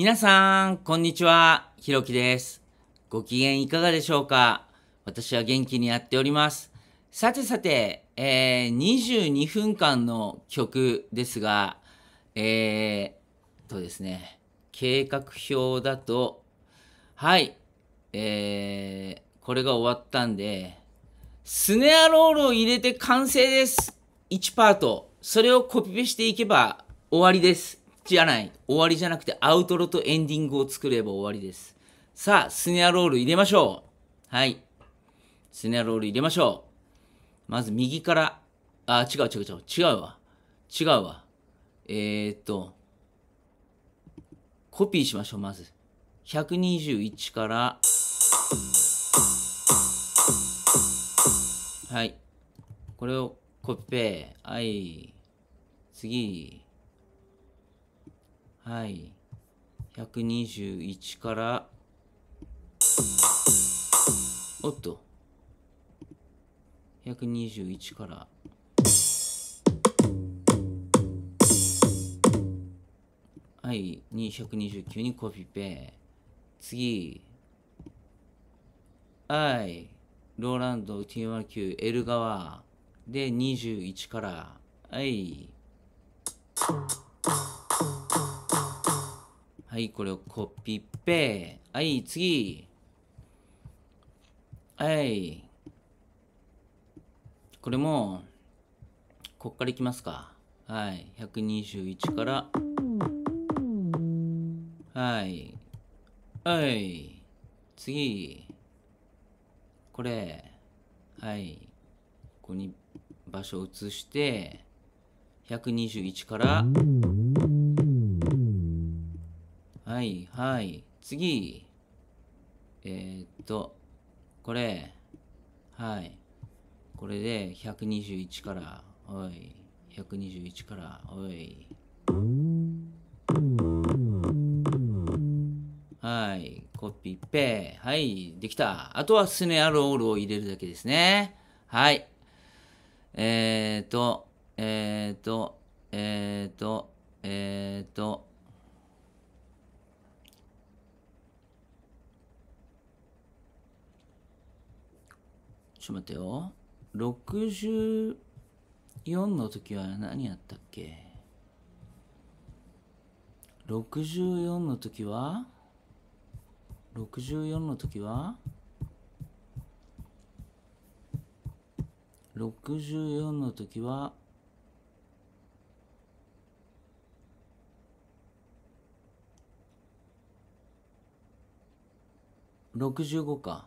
皆さん、こんにちは。ひろきです。ご機嫌いかがでしょうか私は元気にやっております。さてさて、えー、22分間の曲ですが、えー、とですね、計画表だと、はい、えー、これが終わったんで、スネアロールを入れて完成です !1 パート。それをコピペしていけば終わりです。じゃない。終わりじゃなくてアウトロとエンディングを作れば終わりです。さあ、スネアロール入れましょう。はい。スネアロール入れましょう。まず右から、あ、違う違う違う。違うわ。違うわ。えー、っと、コピーしましょう、まず。121から、はい。これをコピペ、はい。次。はい。121から、おっと。121から。はい。229にコピペ。次。はい。ローランド T19 L 側。で、21から。はい。はい、これをコピペ。はい、次。はい。これも、こっからいきますか。はい、121から。はい。はい。次。これ。はい。ここに場所を移して、121から。はい、はい。次。えー、っと、これ。はい。これで121から、おい。121から、おい。はい。コピペ。はい。できた。あとはスネアロールを入れるだけですね。はい。えー、っと、えー、っと、えー、っと、えー、っと、ちょっと待ってよ。64の時は何やったっけ ?64 の時は ?64 の時は ?64 の時は65か。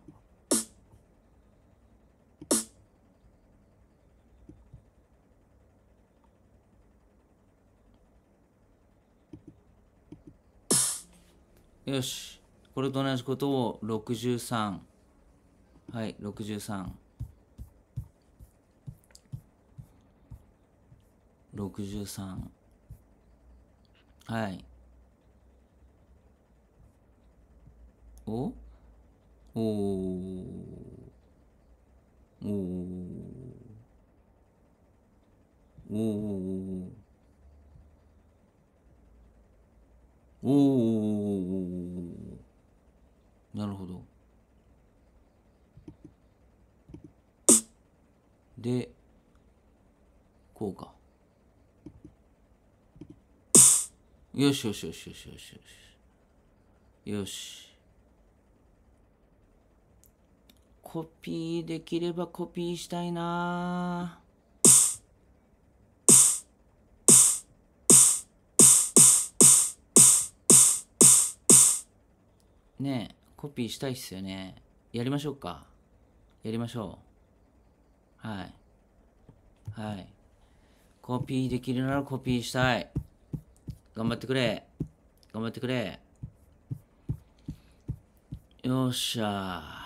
よし。これと同じことを63。はい、63。63はいおおおおおおおなるほど。で、こうか。よしよしよしよしよしよし。よし。コピーできればコピーしたいなねえ。コピーしたいっすよね。やりましょうか。やりましょう。はい。はい。コピーできるならコピーしたい。頑張ってくれ。頑張ってくれ。よっしゃー。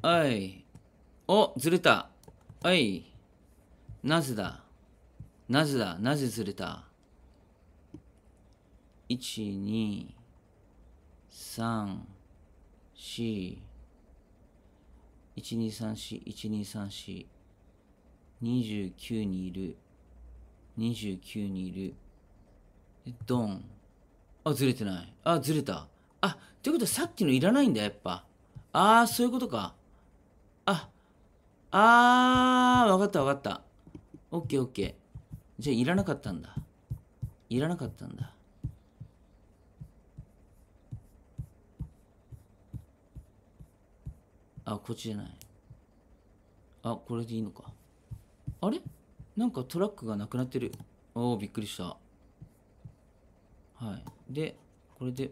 おい。お、ずれた。おい。なぜだなぜだなぜずれた ?1,2,3,4 12341234 29にいる29にいるドンあずれてないあずれたあってことはさっきのいらないんだやっぱああそういうことかあ、あー、わかったわかった。オッケーオッケー。じゃあ、いらなかったんだ。いらなかったんだ。あ、こっちじゃない。あ、これでいいのか。あれなんかトラックがなくなってる。おお、びっくりした。はい。で、これで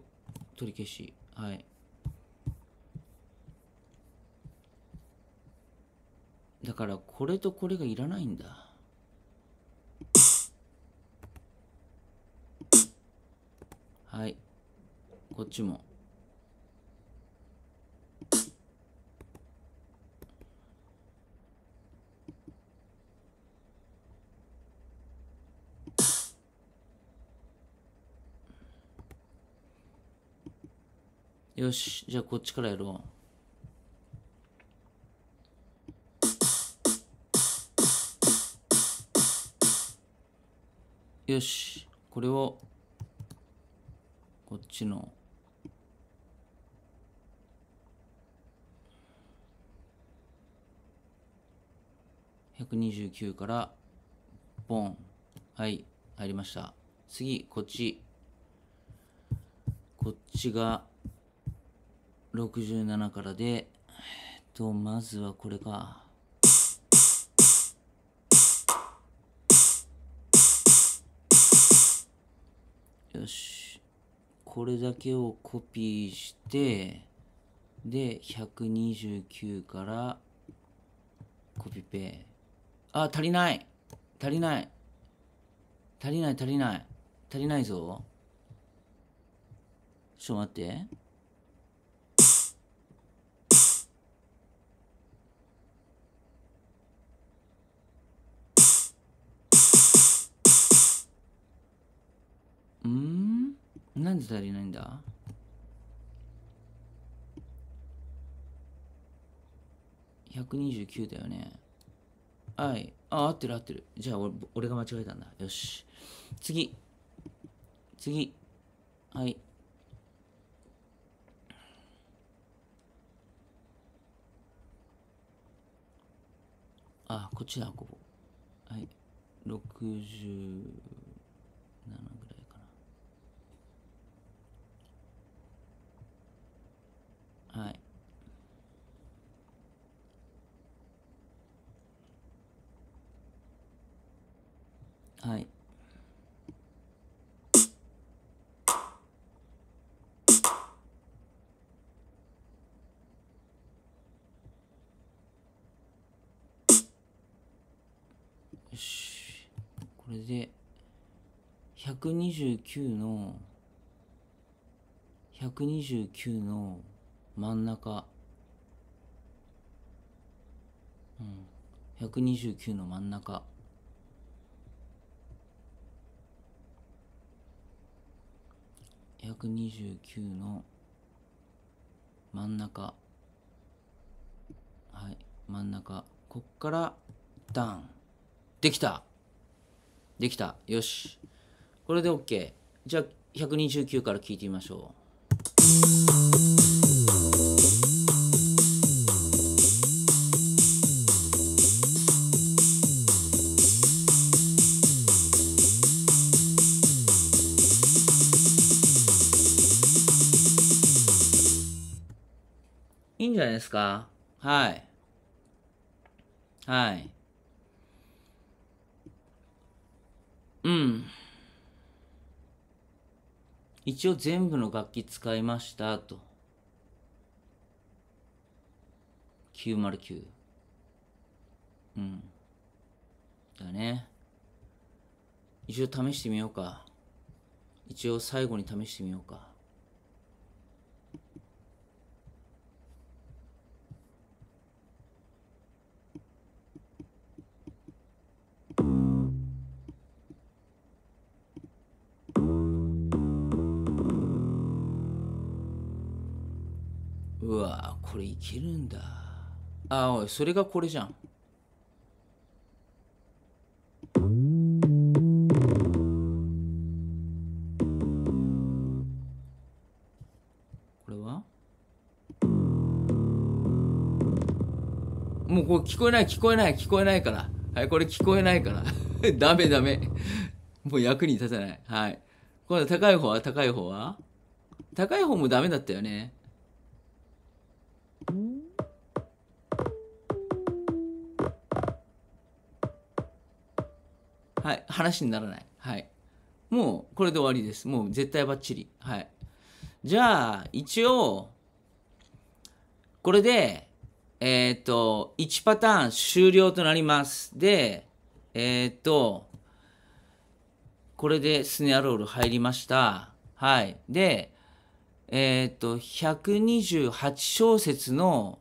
取り消し。はい。だからこれとこれがいらないんだ。はい。こっちも。よし、じゃあこっちからやろう。よし。これを、こっちの、129から、ボン。はい、入りました。次、こっち。こっちが、67からで、えっと、まずはこれか。よし。これだけをコピーして、で、129からコピペ。あ、足りない足りない足りない足りない足りないぞ。ちょっと待って。うんなんで足りないんだ129だよね。はい。あ、合ってる合ってる。じゃあ俺、俺が間違えたんだ。よし。次。次。はい。あ、こっちだ、ここ。はい。60。はい。はい。よし。これで。百二十九の。百二十九の。真ん中、うん、129の真ん中129の真ん中はい真ん中こっからダンできたできたよしこれで OK じゃあ129から聞いてみましょういいんじゃないですかはい。はい。うん。一応全部の楽器使いましたと。909。うん。だね。一応試してみようか。一応最後に試してみようか。うわこれいけるんだあおいそれがこれじゃんこれはもうこれ聞こえない聞こえない聞こえないからはいこれ聞こえないから ダメダメもう役に立たないはい今度高い方は高い方は高い方もダメだったよねはい、話にならない。はい。もう、これで終わりです。もう、絶対ばっちり。はい。じゃあ、一応、これで、えっ、ー、と、1パターン終了となります。で、えっ、ー、と、これでスネアロール入りました。はい。で、えっ、ー、と、128小節の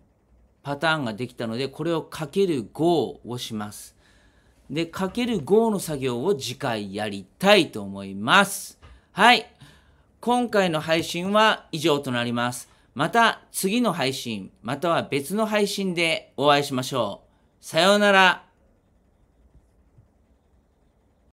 パターンができたので、これをかける5をします。で、かける5の作業を次回やりたいと思います。はい。今回の配信は以上となります。また次の配信、または別の配信でお会いしましょう。さようなら。